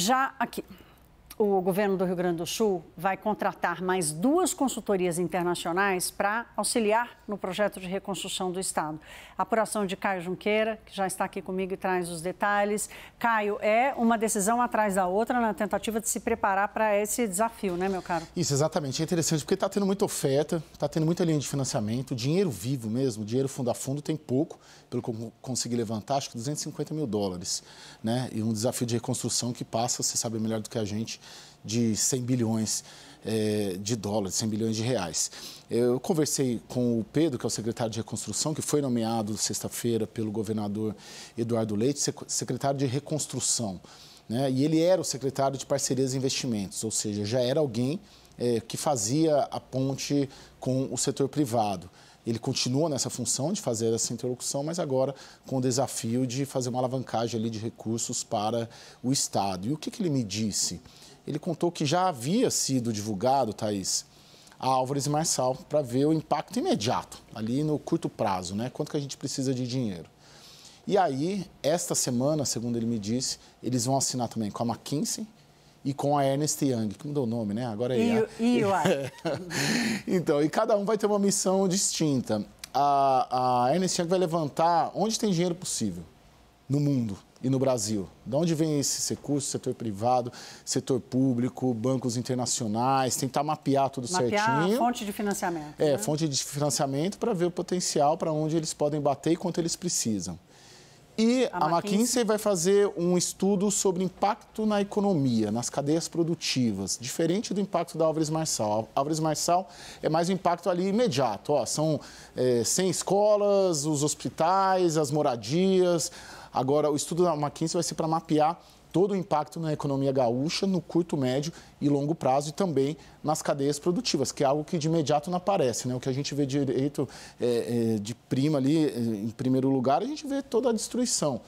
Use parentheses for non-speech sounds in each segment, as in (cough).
já aqui o governo do Rio Grande do Sul vai contratar mais duas consultorias internacionais para auxiliar no projeto de reconstrução do Estado. A apuração de Caio Junqueira, que já está aqui comigo e traz os detalhes. Caio, é uma decisão atrás da outra na tentativa de se preparar para esse desafio, né, meu caro? Isso, exatamente. É interessante porque está tendo muita oferta, está tendo muita linha de financiamento, dinheiro vivo mesmo, dinheiro fundo a fundo tem pouco, pelo que eu consegui levantar, acho que 250 mil dólares. Né? E um desafio de reconstrução que passa, você sabe melhor do que a gente, de 100 bilhões é, de dólares, 100 bilhões de reais. Eu conversei com o Pedro, que é o secretário de Reconstrução, que foi nomeado sexta-feira pelo governador Eduardo Leite, secretário de Reconstrução. Né? E ele era o secretário de Parcerias e Investimentos, ou seja, já era alguém é, que fazia a ponte com o setor privado. Ele continua nessa função de fazer essa interlocução, mas agora com o desafio de fazer uma alavancagem ali de recursos para o Estado. E o que, que ele me disse? ele contou que já havia sido divulgado, Thaís, a Álvares e Marçal para ver o impacto imediato, ali no curto prazo, né? Quanto que a gente precisa de dinheiro. E aí, esta semana, segundo ele me disse, eles vão assinar também com a McKinsey e com a Ernest Young, que mudou o nome, né? Agora é IA. IA. (laughs) então, e cada um vai ter uma missão distinta. A, a Ernest Young vai levantar onde tem dinheiro possível no mundo e no Brasil? De onde vem esse recurso? Setor privado, setor público, bancos internacionais, tentar mapear tudo mapear certinho. fonte de financiamento. É, né? fonte de financiamento para ver o potencial, para onde eles podem bater e quanto eles precisam. E a, a McKinsey... McKinsey vai fazer um estudo sobre impacto na economia, nas cadeias produtivas, diferente do impacto da Álvares Marçal. A Álvares Marçal é mais um impacto ali imediato. Ó, são é, eh, 100 escolas, os hospitais, as moradias, Agora, o estudo da McKinsey vai ser para mapear todo o impacto na economia gaúcha no curto, médio e longo prazo e também nas cadeias produtivas, que é algo que de imediato não aparece. Né? O que a gente vê direito é, é, de prima ali, é, em primeiro lugar, a gente vê toda a destruição.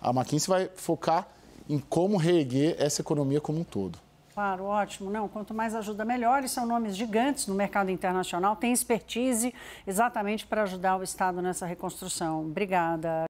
A McKinsey vai focar em como reerguer essa economia como um todo. Claro, ótimo. Não, quanto mais ajuda, melhor. E são nomes gigantes no mercado internacional, têm expertise exatamente para ajudar o Estado nessa reconstrução. Obrigada.